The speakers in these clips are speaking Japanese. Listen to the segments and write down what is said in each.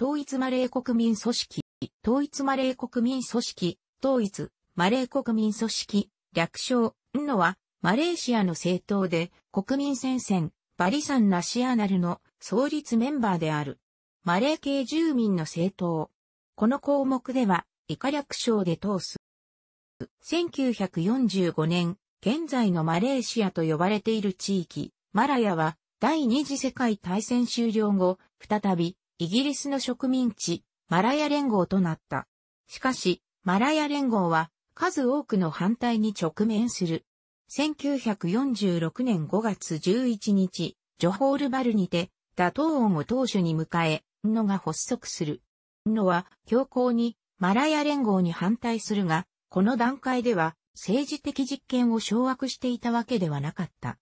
統一マレー国民組織、統一マレー国民組織、統一、マレー国民組織、略称、んのは、マレーシアの政党で、国民戦線、バリサン・ナシアナルの創立メンバーである。マレー系住民の政党。この項目では、以下略称で通す。1945年、現在のマレーシアと呼ばれている地域、マラヤは、第二次世界大戦終了後、再び、イギリスの植民地、マラヤ連合となった。しかし、マラヤ連合は数多くの反対に直面する。1946年5月11日、ジョホールバルにて、打倒音を当初に迎え、んノが発足する。んノは強硬にマラヤ連合に反対するが、この段階では政治的実権を掌握していたわけではなかった。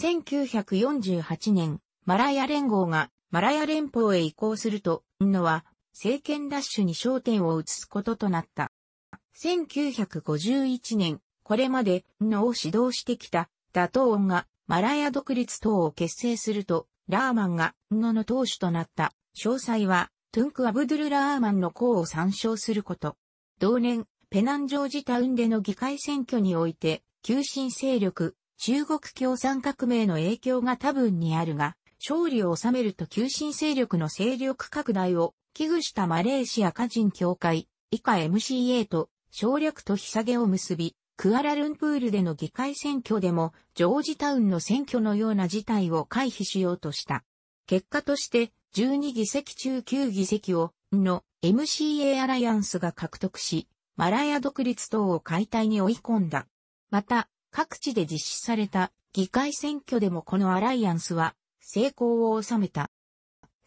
1948年、マラヤ連合がマラヤ連邦へ移行すると、ンノは政権ラッシュに焦点を移すこととなった。1951年、これまでンノを指導してきたダト音ンがマラヤ独立党を結成すると、ラーマンがンノの党首となった。詳細は、トゥンク・アブドゥル・ラーマンの功を参照すること。同年、ペナンジョージタウンでの議会選挙において、急進勢力、中国共産革命の影響が多分にあるが、勝利を収めると急進勢力の勢力拡大を危惧したマレーシア華人協会以下 MCA と省略と日下げを結び、クアラルンプールでの議会選挙でもジョージタウンの選挙のような事態を回避しようとした。結果として12議席中9議席をの MCA アライアンスが獲得し、マラヤ独立党を解体に追い込んだ。また、各地で実施された議会選挙でもこのアライアンスは成功を収めた。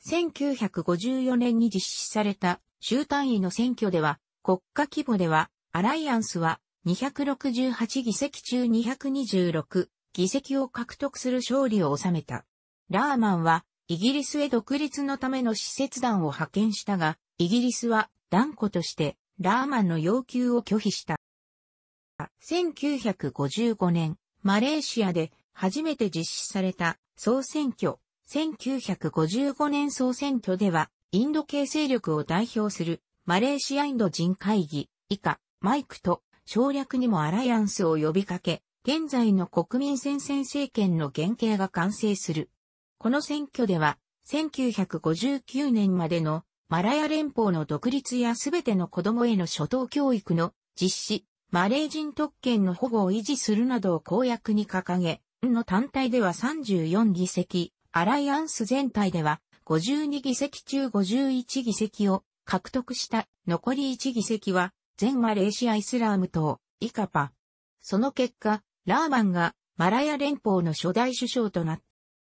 1954年に実施された州単位の選挙では、国家規模では、アライアンスは268議席中226議席を獲得する勝利を収めた。ラーマンはイギリスへ独立のための使節団を派遣したが、イギリスは断固としてラーマンの要求を拒否した。1955年、マレーシアで初めて実施された総選挙、1955年総選挙では、インド系勢力を代表するマレーシアインド人会議以下マイクと省略にもアライアンスを呼びかけ、現在の国民戦線政権の原型が完成する。この選挙では、1959年までのマラヤ連邦の独立やすべての子供への初等教育の実施、マレー人特権の保護を維持するなどを公約に掲げ、の単体では34議席、アライアンス全体では52議席中51議席を獲得した残り1議席は全マレーシアイスラーム党イカパ。その結果、ラーマンがマラヤ連邦の初代首相となっ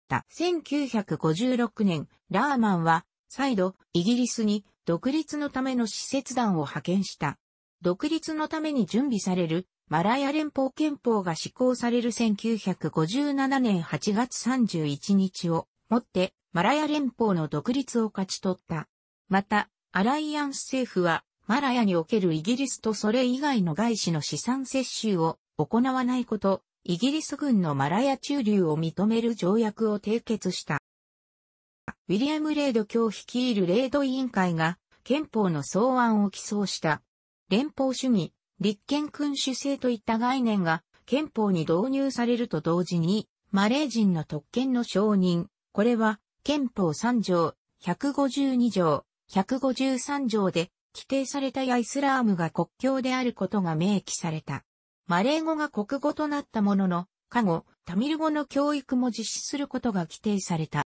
た。1956年、ラーマンは再度イギリスに独立のための施設団を派遣した。独立のために準備されるマラヤ連邦憲法が施行される1957年8月31日をもってマラヤ連邦の独立を勝ち取った。また、アライアンス政府はマラヤにおけるイギリスとそれ以外の外資の資産接収を行わないこと、イギリス軍のマラヤ駐留を認める条約を締結した。ウィリアム・レード卿率いるレード委員会が憲法の草案を起草した。連邦主義、立憲君主制といった概念が憲法に導入されると同時に、マレー人の特権の承認、これは憲法3条、152条、153条で規定されたやイスラームが国境であることが明記された。マレー語が国語となったものの、過後、タミル語の教育も実施することが規定された。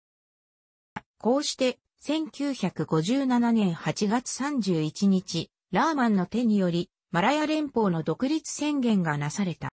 こうして、1957年8月31日、ラーマンの手により、マラヤ連邦の独立宣言がなされた。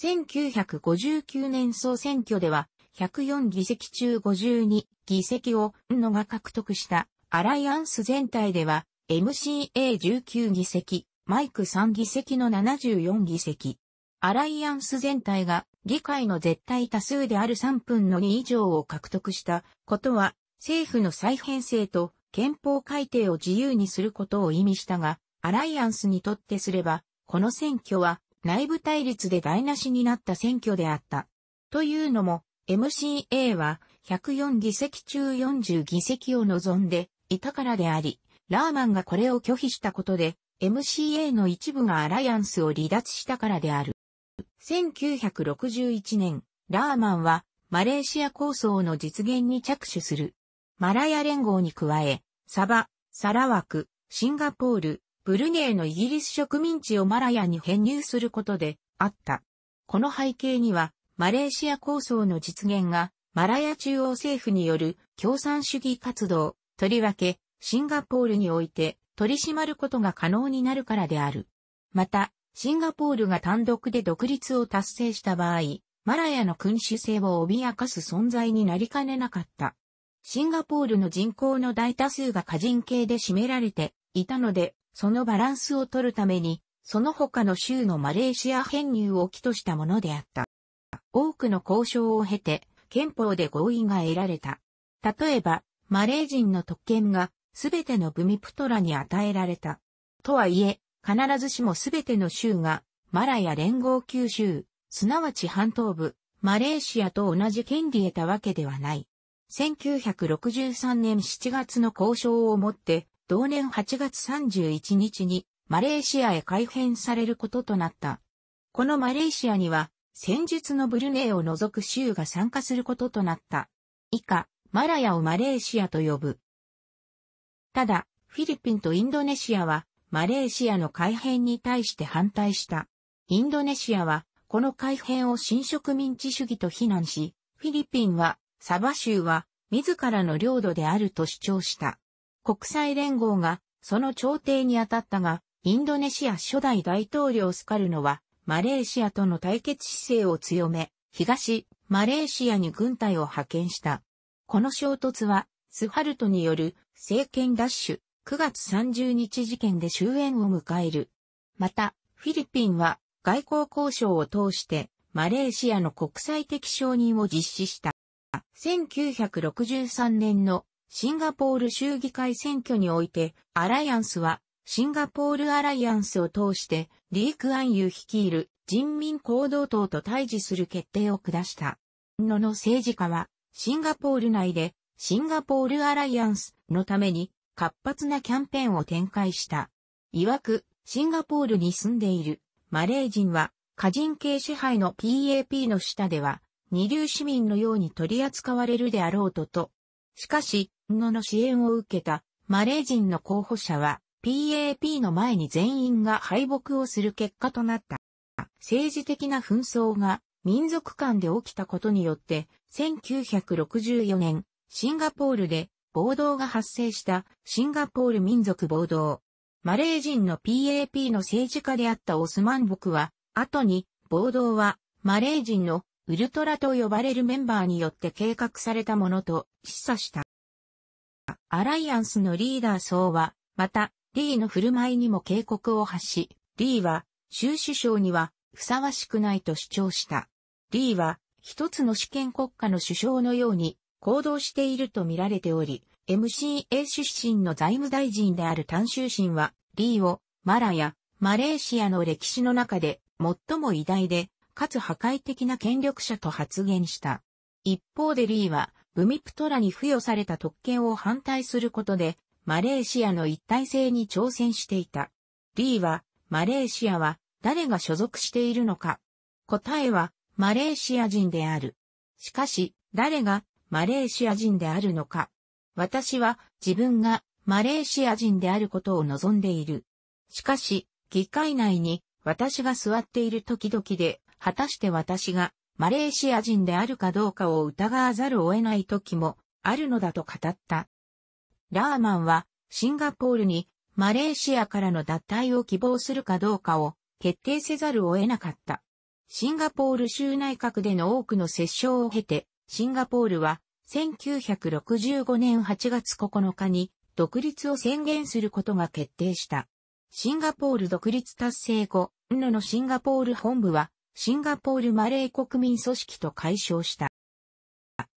1959年総選挙では、104議席中52議席をのが獲得したアライアンス全体では MCA19 議席、マイク3議席の74議席。アライアンス全体が議会の絶対多数である3分の2以上を獲得したことは政府の再編成と憲法改定を自由にすることを意味したが、アライアンスにとってすれば、この選挙は内部対立で台無しになった選挙であった。というのも、MCA は104議席中40議席を望んでいたからであり、ラーマンがこれを拒否したことで、MCA の一部がアライアンスを離脱したからである。1961年、ラーマンはマレーシア構想の実現に着手する。マラヤ連合に加え、サバ、サラワク、シンガポール、ブルネイのイギリス植民地をマラヤに編入することであった。この背景には、マレーシア構想の実現が、マラヤ中央政府による共産主義活動、とりわけ、シンガポールにおいて取り締まることが可能になるからである。また、シンガポールが単独で独立を達成した場合、マラヤの君主制を脅かす存在になりかねなかった。シンガポールの人口の大多数が過人系で占められていたので、そのバランスを取るために、その他の州のマレーシア編入を起としたものであった。多くの交渉を経て、憲法で合意が得られた。例えば、マレー人の特権が、すべてのブミプトラに与えられた。とはいえ、必ずしもすべての州が、マラや連合九州、すなわち半島部、マレーシアと同じ権利得たわけではない。1963年7月の交渉をもって、同年8月31日にマレーシアへ改編されることとなった。このマレーシアには、戦術のブルネイを除く州が参加することとなった。以下、マラヤをマレーシアと呼ぶ。ただ、フィリピンとインドネシアは、マレーシアの改編に対して反対した。インドネシアは、この改編を新植民地主義と非難し、フィリピンは、サバ州は、自らの領土であると主張した。国際連合がその調停に当たったが、インドネシア初代大統領スカルノは、マレーシアとの対決姿勢を強め、東、マレーシアに軍隊を派遣した。この衝突は、スハルトによる政権奪取、9月30日事件で終焉を迎える。また、フィリピンは外交交渉を通してマレーシアの国際的承認を実施した。1963年のシンガポール州議会選挙において、アライアンスは、シンガポールアライアンスを通して、リー・クアンユー率いる人民行動党と対峙する決定を下した。のの政治家は、シンガポール内で、シンガポールアライアンスのために活発なキャンペーンを展開した。曰く、シンガポールに住んでいるマレー人は、過人系支配の PAP の下では、二流市民のように取り扱われるであろうとと、しかし、野の支援を受けたマレー人の候補者は PAP の前に全員が敗北をする結果となった。政治的な紛争が民族間で起きたことによって1964年シンガポールで暴動が発生したシンガポール民族暴動。マレー人の PAP の政治家であったオスマンボクは後に暴動はマレー人のウルトラと呼ばれるメンバーによって計画されたものと示唆した。アライアンスのリーダー層は、また、リーの振る舞いにも警告を発し、リーは、州首相には、ふさわしくないと主張した。リーは、一つの主権国家の首相のように、行動していると見られており、MCA 出身の財務大臣である単州臣は、リーを、マラや、マレーシアの歴史の中で、最も偉大で、かつ破壊的な権力者と発言した。一方でリーは、ブミプトラに付与された特権を反対することで、マレーシアの一体性に挑戦していた。リーは、マレーシアは誰が所属しているのか。答えは、マレーシア人である。しかし、誰がマレーシア人であるのか。私は自分がマレーシア人であることを望んでいる。しかし、議会内に私が座っている時々で果たして私がマレーシア人であるかどうかを疑わざるを得ない時もあるのだと語った。ラーマンはシンガポールにマレーシアからの脱退を希望するかどうかを決定せざるを得なかった。シンガポール州内閣での多くの折衝を経て、シンガポールは1965年8月9日に独立を宣言することが決定した。シンガポール独立達成後、UNO のシンガポール本部はシンガポールマレー国民組織と解消した。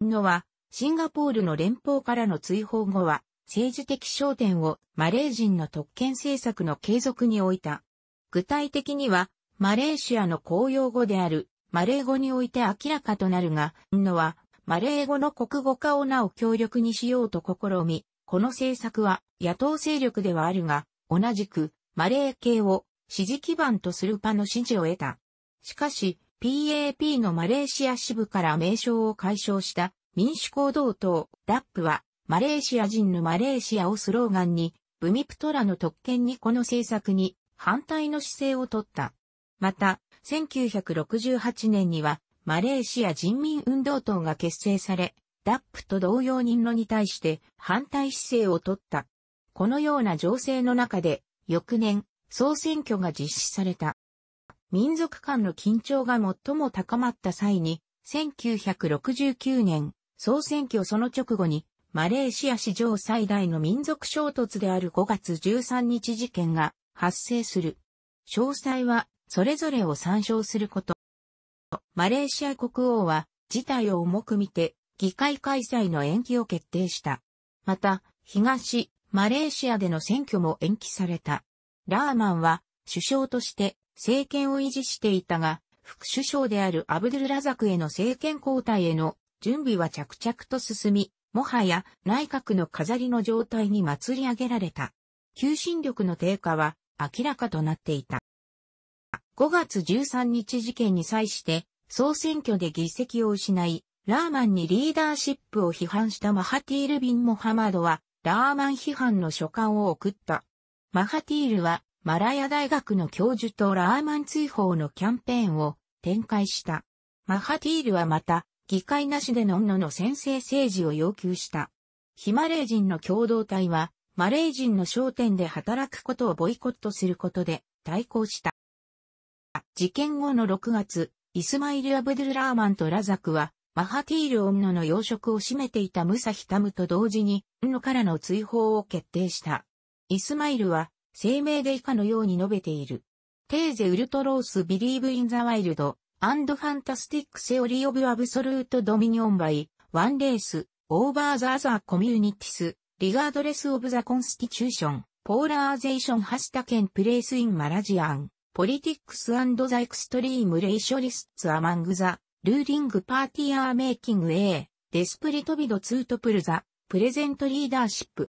のは、シンガポールの連邦からの追放後は、政治的焦点をマレー人の特権政策の継続に置いた。具体的には、マレーシアの公用語である、マレー語において明らかとなるが、のは、マレー語の国語化をなお強力にしようと試み、この政策は野党勢力ではあるが、同じくマレー系を支持基盤とするパの支持を得た。しかし、PAP のマレーシア支部から名称を解消した民主行動党、ラップは、マレーシア人のマレーシアをスローガンに、ブミプトラの特権にこの政策に反対の姿勢をとった。また、1968年には、マレーシア人民運動党が結成され、ダップと同様人のに対して反対姿勢をとった。このような情勢の中で、翌年、総選挙が実施された。民族間の緊張が最も高まった際に、1969年、総選挙その直後に、マレーシア史上最大の民族衝突である5月13日事件が発生する。詳細は、それぞれを参照すること。マレーシア国王は、事態を重く見て、議会開催の延期を決定した。また、東、マレーシアでの選挙も延期された。ラーマンは、首相として、政権を維持していたが、副首相であるアブドゥルラザクへの政権交代への準備は着々と進み、もはや内閣の飾りの状態に祭り上げられた。求心力の低下は明らかとなっていた。5月13日事件に際して総選挙で議席を失い、ラーマンにリーダーシップを批判したマハティール・ビン・モハマドは、ラーマン批判の書簡を送った。マハティールは、マラヤ大学の教授とラーマン追放のキャンペーンを展開した。マハティールはまた、議会なしでの女の先制政治を要求した。ヒマレー人の共同体は、マレー人の商店で働くことをボイコットすることで対抗した。事件後の6月、イスマイル・アブドゥル・ラーマンとラザクは、マハティール・オンノの養殖を占めていたムサヒタムと同時に、ンノからの追放を決定した。イスマイルは、声明で以下のように述べている。テーゼ・ウルトロース・ビリーブ・イン・ザ・ワイルド、アンド・ファンタスティック・セオリー・オブ・アブソルート・ドミニオン・バイ、ワン・レース、オーバー・ザ・アザー・コミュニティス、リガードレス・オブ・ザ・コンスティチューション、ポーラーゼーション・ハスタケン・プレイス・イン・マラジアン、ポリティックス・アンド・ザ・エクストリーム・レイショリスツ・アマング・ザ、ルーリング・パーティー・アー・メイキング・エー、デスプリトビド・ツート・プル・ザ、プレゼント・リーダーシップ。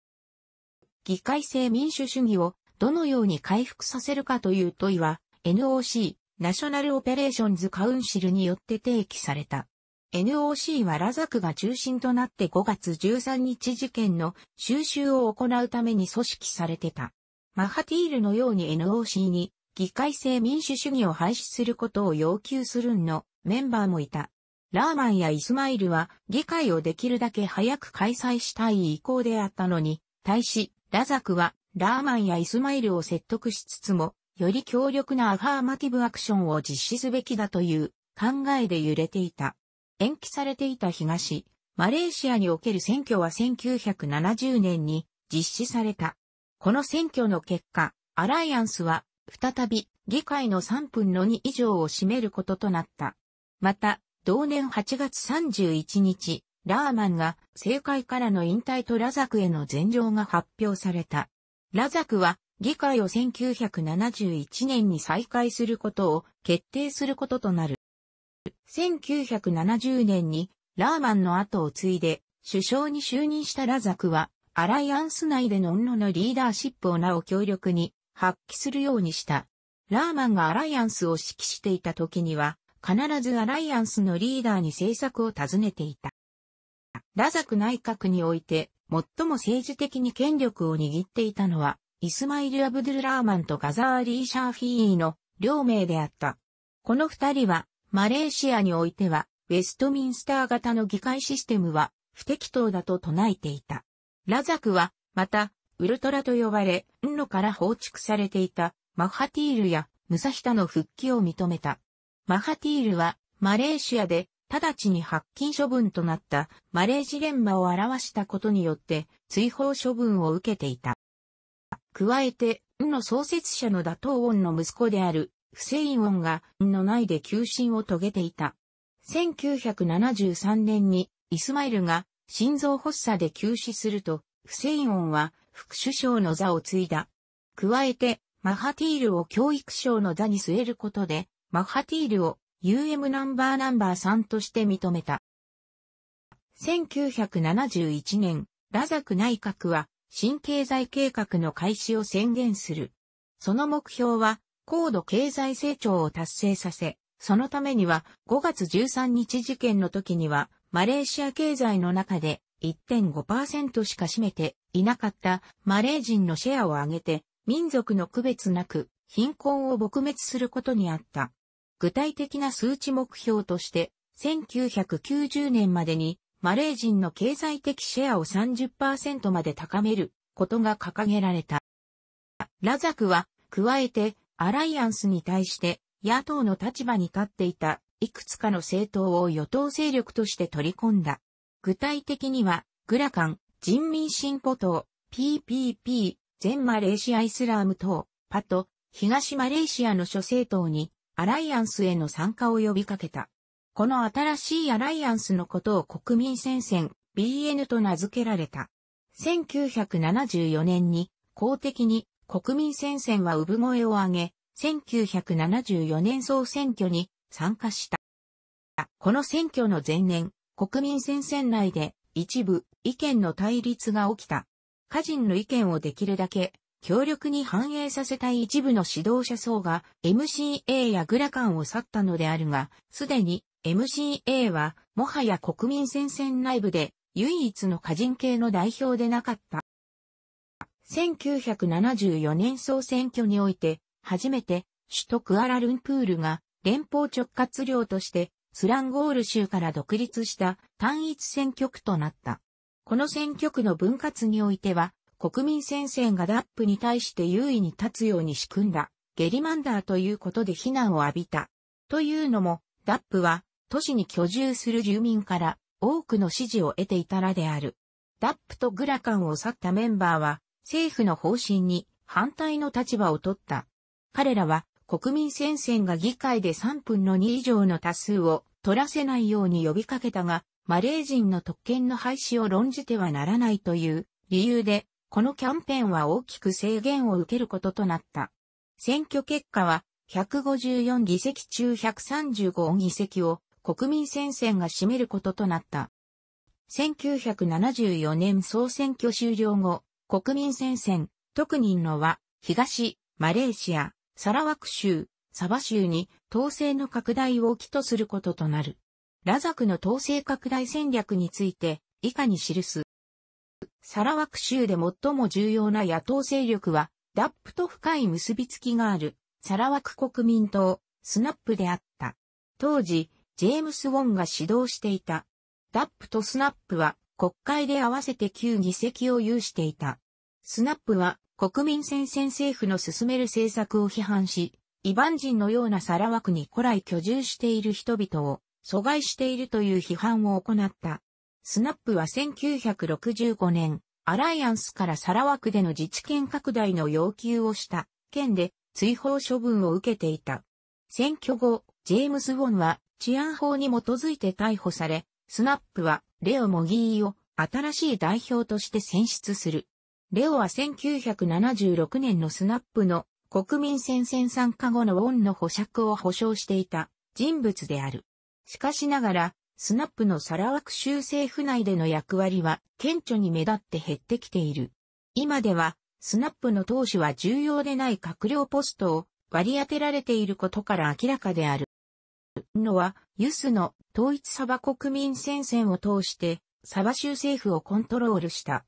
議会制民主主義をどのように回復させるかという問いは、NOC、ナショナルオペレーションズカウンシルによって提起された。NOC はラザクが中心となって5月13日事件の収集を行うために組織されてた。マハティールのように NOC に議会制民主主義を廃止することを要求するんのメンバーもいた。ラーマンやイスマイルは議会をできるだけ早く開催したい意向であったのに、対し、ラザクはラーマンやイスマイルを説得しつつも、より強力なアファーマティブアクションを実施すべきだという考えで揺れていた。延期されていた東、マレーシアにおける選挙は1970年に実施された。この選挙の結果、アライアンスは再び議会の3分の2以上を占めることとなった。また、同年8月31日、ラーマンが政界からの引退とラザクへの全状が発表された。ラザクは議会を1971年に再開することを決定することとなる。1970年にラーマンの後を継いで首相に就任したラザクはアライアンス内での女のリーダーシップをなお強力に発揮するようにした。ラーマンがアライアンスを指揮していた時には必ずアライアンスのリーダーに政策を尋ねていた。ラザク内閣において最も政治的に権力を握っていたのは、イスマイル・アブドゥル・ラーマンとガザーリー・シャーフィーの両名であった。この二人は、マレーシアにおいては、ウェストミンスター型の議会システムは不適当だと唱えていた。ラザクは、また、ウルトラと呼ばれ、ンロから放逐されていたマハティールやムサヒタの復帰を認めた。マハティールは、マレーシアで直ちに発禁処分となったマレージレンマを表したことによって追放処分を受けていた。加えて、ンの創設者の打倒音の息子であるフセイン音がンの内で休診を遂げていた。1973年にイスマイルが心臓発作で急死すると、フセイン音は副首相の座を継いだ。加えて、マハティールを教育省の座に据えることで、マハティールを UM ナンバーナンバー3として認めた。1971年、ラザク内閣は新経済計画の開始を宣言する。その目標は高度経済成長を達成させ、そのためには5月13日事件の時にはマレーシア経済の中で1.5%しか占めていなかったマレー人のシェアを上げて民族の区別なく貧困を撲滅することにあった。具体的な数値目標として、1990年までにマレー人の経済的シェアを30%まで高めることが掲げられた。ラザクは、加えて、アライアンスに対して野党の立場に立っていたいくつかの政党を与党勢力として取り込んだ。具体的には、グラカン、人民進歩党、PPP、全マレーシアイスラーム党、パト、東マレーシアの諸政党にアライアンスへの参加を呼びかけた。この新しいアライアンスのことを国民戦線 BN と名付けられた。1974年に公的に国民戦線は産声を上げ、1974年総選挙に参加した。この選挙の前年、国民戦線内で一部意見の対立が起きた。家人の意見をできるだけ強力に反映させたい一部の指導者層が MCA やグラカンを去ったのであるが、すでに MCA はもはや国民戦線内部で唯一の歌人系の代表でなかった。1974年総選挙において、初めて首都クアラルンプールが連邦直轄領としてスランゴール州から独立した単一選挙区となった。この選挙区の分割においては、国民戦線がダップに対して優位に立つように仕組んだ、ゲリマンダーということで非難を浴びた。というのも、ダップは、都市に居住する住民から多くの支持を得ていたらである。ダップとグラカンを去ったメンバーは、政府の方針に反対の立場を取った。彼らは、国民戦線が議会で3分の2以上の多数を取らせないように呼びかけたが、マレー人の特権の廃止を論じてはならないという理由でこのキャンペーンは大きく制限を受けることとなった。選挙結果は、154議席中135議席を国民戦線が占めることとなった。1974年総選挙終了後、国民戦線、特任のは、東、マレーシア、サラワク州、サバ州に統制の拡大を起とすることとなる。ラザクの統制拡大戦略について、以下に記す。サラワク州で最も重要な野党勢力は、ダップと深い結びつきがある、サラワク国民党、スナップであった。当時、ジェームス・ウォンが指導していた。ダップとスナップは、国会で合わせて9議席を有していた。スナップは、国民戦線政府の進める政策を批判し、イバン人のようなサラワクに古来居住している人々を阻害しているという批判を行った。スナップは1965年、アライアンスからサラワクでの自治権拡大の要求をした件で追放処分を受けていた。選挙後、ジェームズ・ウォンは治安法に基づいて逮捕され、スナップはレオ・モギーを新しい代表として選出する。レオは1976年のスナップの国民戦線参加後のウォンの保釈を保証していた人物である。しかしながら、スナップのサラワク州政府内での役割は顕著に目立って減ってきている。今では、スナップの投資は重要でない閣僚ポストを割り当てられていることから明らかである。のは、ユスの統一サバ国民戦線を通して、サバ州政府をコントロールした。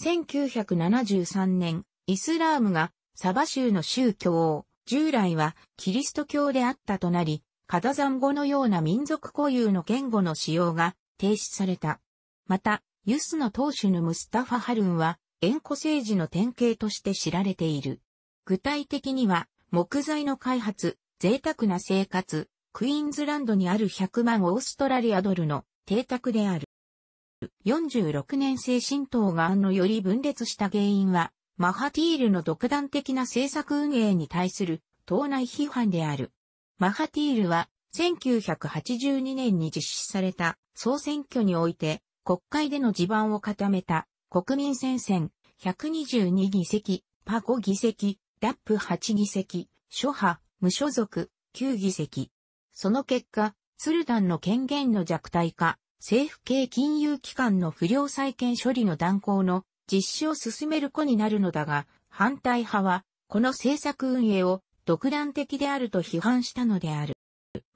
1973年、イスラームがサバ州の宗教を、従来はキリスト教であったとなり、カダザン語のような民族固有の言語の使用が停止された。また、ユスの当主のムスタファ・ハルンは、縁故政治の典型として知られている。具体的には、木材の開発、贅沢な生活、クイーンズランドにある100万オーストラリアドルの邸宅である。46年生新党があのより分裂した原因は、マハティールの独断的な政策運営に対する党内批判である。マハティールは、1982年に実施された総選挙において、国会での地盤を固めた国民戦線122議席、パ5議席、ダップ8議席、諸派、無所属、9議席。その結果、スルダンの権限の弱体化、政府系金融機関の不良債権処理の断行の実施を進める子になるのだが、反対派は、この政策運営を独断的であると批判したのである。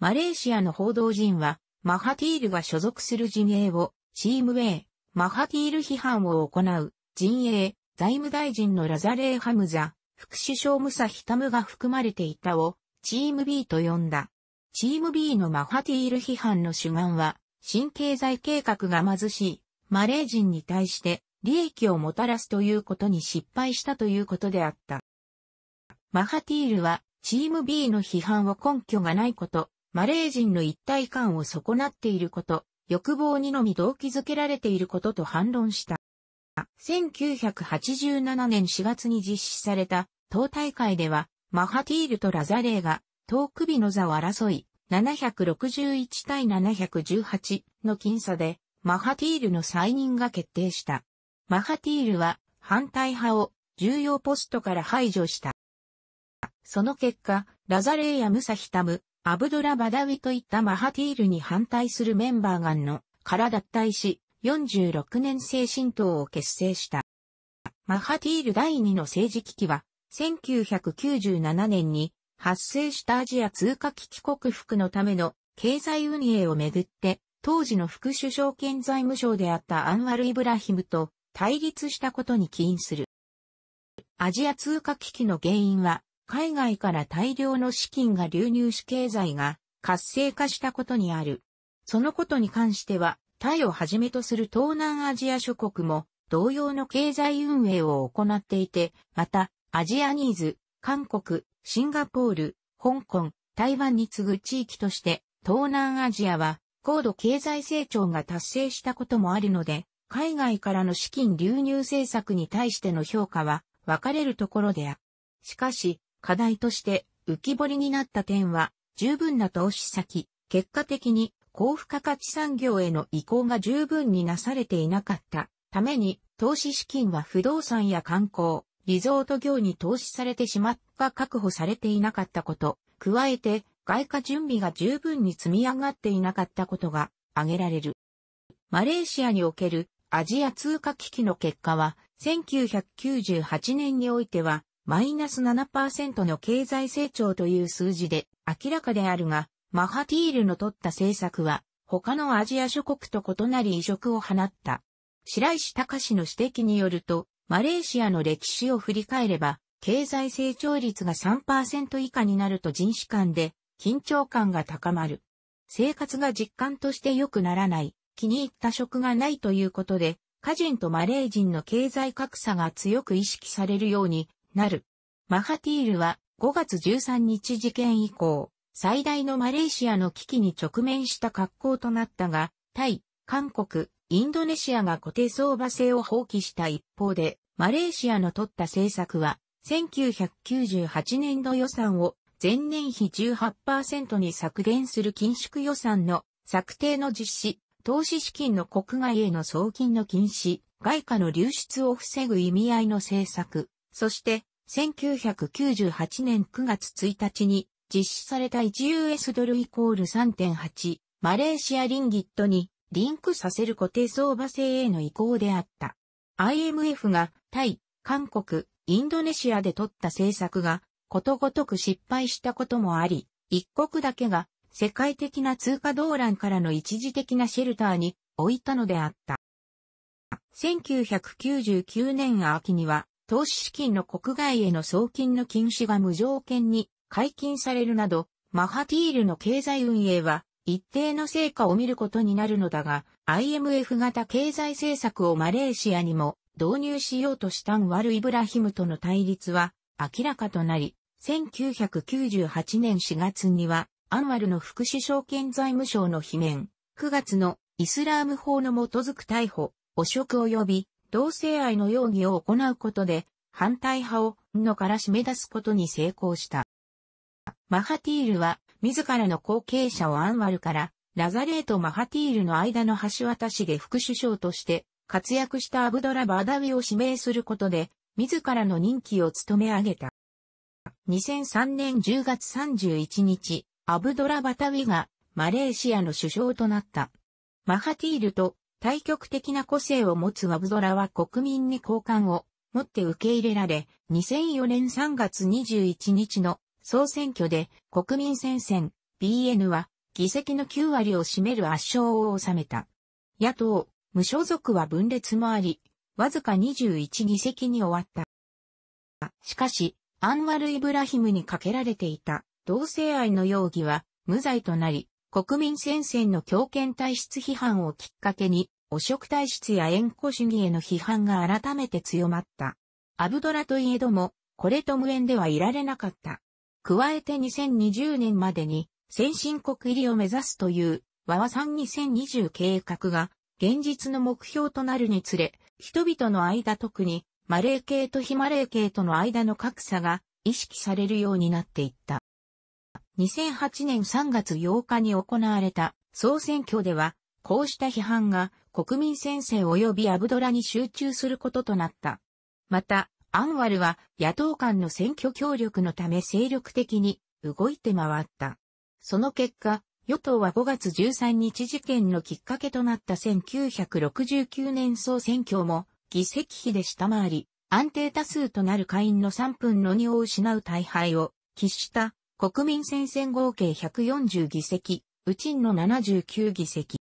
マレーシアの報道陣は、マハティールが所属する陣営を、チームウェイ、マハティール批判を行う、陣営、財務大臣のラザレー・ハムザ、副首相ムサヒタムが含まれていたを、チーム B と呼んだ。チーム B のマハティール批判の主眼は、新経済計画が貧しい、マレー人に対して、利益をもたらすということに失敗したということであった。マハティールは、チーム B の批判を根拠がないこと、マレー人の一体感を損なっていること、欲望にのみ動機づけられていることと反論した。1987年4月に実施された、党大会では、マハティールとラザレーが、党首の座を争い、761対718の僅差で、マハティールの再任が決定した。マハティールは、反対派を重要ポストから排除した。その結果、ラザレーやムサヒタム、アブドラ・バダウィといったマハティールに反対するメンバーガンのから脱退し、46年精神党を結成した。マハティール第2の政治危機は、1997年に発生したアジア通貨危機克服のための経済運営をめぐって、当時の副首相兼財務省であったアンワル・イブラヒムと対立したことに起因する。アジア通貨危機の原因は、海外から大量の資金が流入し経済が活性化したことにある。そのことに関しては、タイをはじめとする東南アジア諸国も同様の経済運営を行っていて、また、アジアニーズ、韓国、シンガポール、香港、台湾に次ぐ地域として、東南アジアは高度経済成長が達成したこともあるので、海外からの資金流入政策に対しての評価は分かれるところである。しかし、課題として浮き彫りになった点は、十分な投資先、結果的に高付加価値産業への移行が十分になされていなかったために、投資資金は不動産や観光、リゾート業に投資されてしまった確保されていなかったこと、加えて外貨準備が十分に積み上がっていなかったことが挙げられる。マレーシアにおけるアジア通貨危機の結果は、1998年においてはマイナス7%の経済成長という数字で明らかであるが、マハティールの取った政策は、他のアジア諸国と異なり移植を放った。白石隆の指摘によると、マレーシアの歴史を振り返れば、経済成長率が3%以下になると人種間で緊張感が高まる。生活が実感として良くならない、気に入った職がないということで、家人とマレー人の経済格差が強く意識されるようになる。マハティールは5月13日事件以降、最大のマレーシアの危機に直面した格好となったが、タイ、韓国、インドネシアが固定相場制を放棄した一方で、マレーシアの取った政策は、1998年度予算を前年比18%に削減する緊縮予算の策定の実施、投資資金の国外への送金の禁止、外貨の流出を防ぐ意味合いの政策、そして、1998年9月1日に実施された 1US ドルイコール3.8マレーシアリンギットにリンクさせる固定相場制への移行であった。IMF がタイ、韓国、インドネシアで取った政策がことごとく失敗したこともあり、一国だけが世界的な通貨動乱からの一時的なシェルターに置いたのであった。1999年秋には投資資金の国外への送金の禁止が無条件に解禁されるなど、マハティールの経済運営は一定の成果を見ることになるのだが、IMF 型経済政策をマレーシアにも導入しようとしたンワル・イブラヒムとの対立は明らかとなり、1998年4月にはアンワルの副首相兼財務省の罷免、9月のイスラーム法の基づく逮捕、汚職及び同性愛の容疑を行うことで、反対派をのから締め出すことに成功した。マハティールは、自らの後継者をアンワルから、ラザレーとマハティールの間の橋渡しで副首相として、活躍したアブドラ・バダウィを指名することで、自らの任期を務め上げた。2003年10月31日、アブドラ・バタウィがマレーシアの首相となった。マハティールと対極的な個性を持つワブドラは国民に好感を持って受け入れられ、2004年3月21日の総選挙で国民戦線 BN は議席の9割を占める圧勝を収めた。野党、無所属は分裂もあり、わずか21議席に終わった。しかし、アンワル・イブラヒムにかけられていた同性愛の容疑は無罪となり、国民戦線の強権体質批判をきっかけに汚職体質や縁故主義への批判が改めて強まった。アブドラといえども、これと無縁ではいられなかった。加えて2020年までに先進国入りを目指すという、和和さん2020計画が現実の目標となるにつれ、人々の間特にマレー系と非マレー系との間の格差が意識されるようになっていった。2008年3月8日に行われた総選挙では、こうした批判が国民戦線及びアブドラに集中することとなった。また、アンワルは野党間の選挙協力のため精力的に動いて回った。その結果、与党は5月13日事件のきっかけとなった1969年総選挙も議席比で下回り、安定多数となる会員の3分の2を失う大敗を喫した国民戦線合計140議席、うちんの79議席。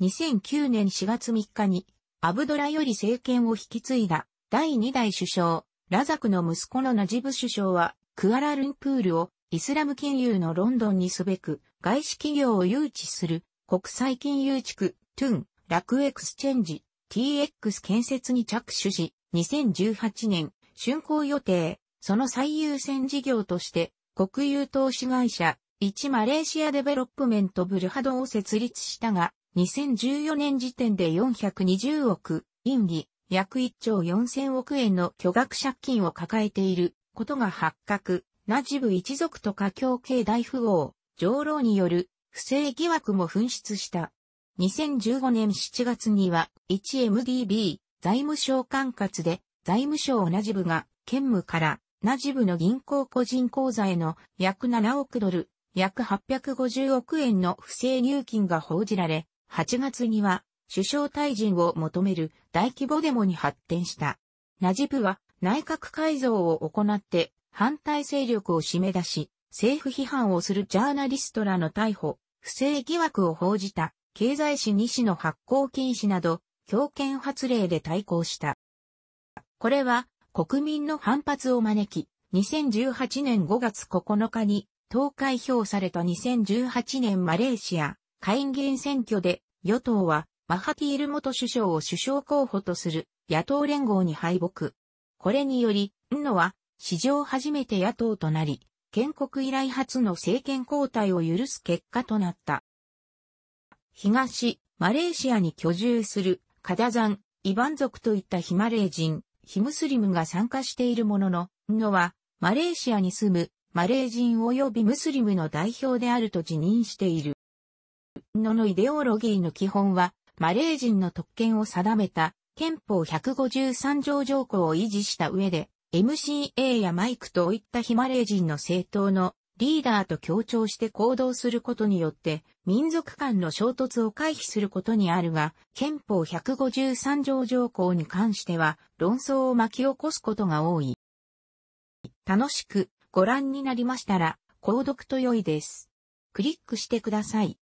2009年4月3日に、アブドラより政権を引き継いだ第2代首相、ラザクの息子のナジブ首相は、クアラルンプールをイスラム金融のロンドンにすべく、外資企業を誘致する国際金融地区、トゥン、ラクエクスチェンジ、TX 建設に着手し、2018年、竣工予定、その最優先事業として、国有投資会社、一マレーシアデベロップメントブルハドを設立したが、2014年時点で420億、インギ、約1兆4000億円の巨額借金を抱えていることが発覚、ナジブ一族と華僑系大富豪、上老による不正疑惑も紛失した。2015年7月には 1MDB 財務省管轄で財務省ナジブが兼務からナジブの銀行個人口座への約7億ドル、約850億円の不正入金が報じられ、8月には首相退陣を求める大規模デモに発展した。ナジブは内閣改造を行って反対勢力を締め出し、政府批判をするジャーナリストらの逮捕、不正疑惑を報じた経済誌2誌の発行禁止など、強権発令で対抗した。これは国民の反発を招き、2018年5月9日に投開票された2018年マレーシア下院議員選挙で、与党は、マハティール元首相を首相候補とする野党連合に敗北。これにより、ンノは、史上初めて野党となり、建国以来初の政権交代を許す結果となった。東、マレーシアに居住する、カダザン、イバン族といったヒマレー人、ヒムスリムが参加しているものの、ンノは、マレーシアに住む、マレー人及びムスリムの代表であると自認している。ののイデオロギーの基本は、マレー人の特権を定めた憲法153条条項を維持した上で、MCA やマイクといったヒマレー人の政党のリーダーと協調して行動することによって、民族間の衝突を回避することにあるが、憲法153条条項に関しては、論争を巻き起こすことが多い。楽しくご覧になりましたら、購読と良いです。クリックしてください。